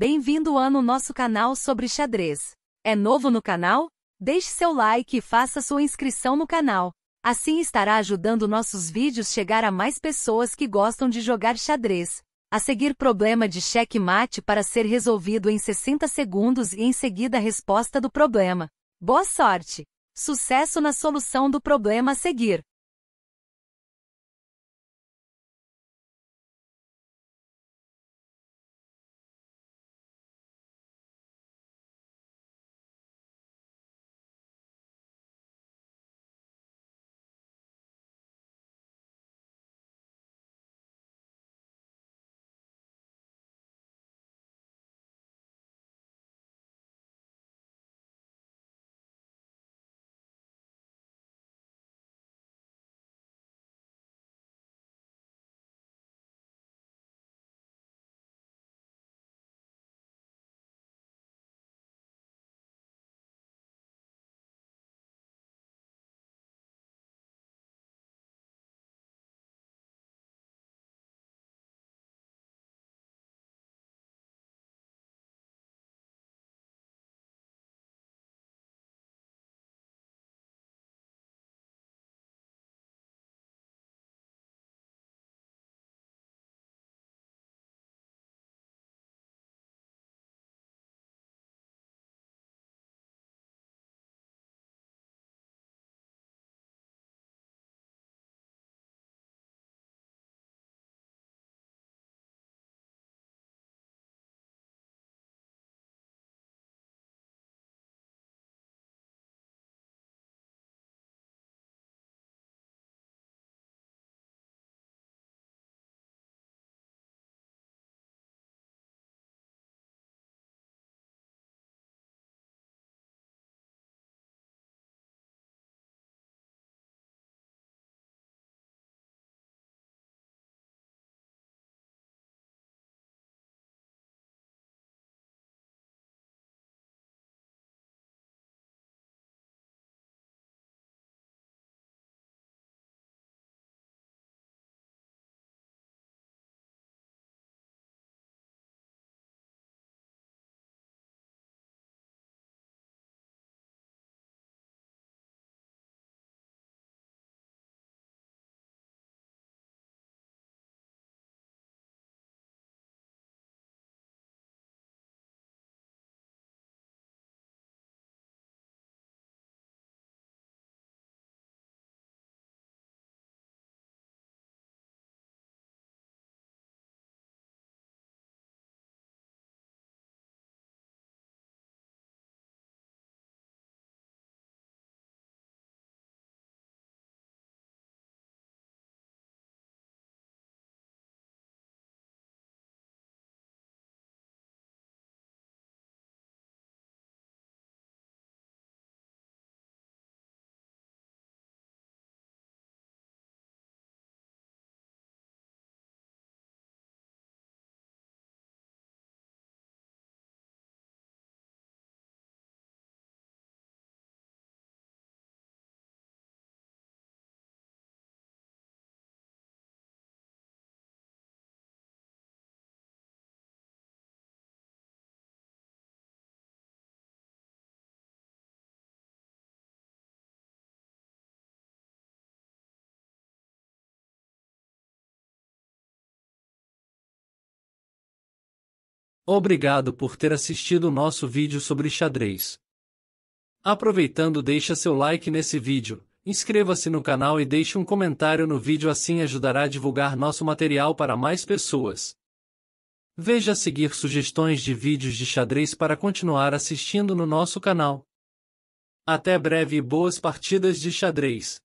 Bem-vindo a no nosso canal sobre xadrez. É novo no canal? Deixe seu like e faça sua inscrição no canal. Assim estará ajudando nossos vídeos chegar a mais pessoas que gostam de jogar xadrez. A seguir problema de checkmate para ser resolvido em 60 segundos e em seguida a resposta do problema. Boa sorte! Sucesso na solução do problema a seguir! Obrigado por ter assistido nosso vídeo sobre xadrez. Aproveitando deixa seu like nesse vídeo, inscreva-se no canal e deixe um comentário no vídeo assim ajudará a divulgar nosso material para mais pessoas. Veja seguir sugestões de vídeos de xadrez para continuar assistindo no nosso canal. Até breve e boas partidas de xadrez!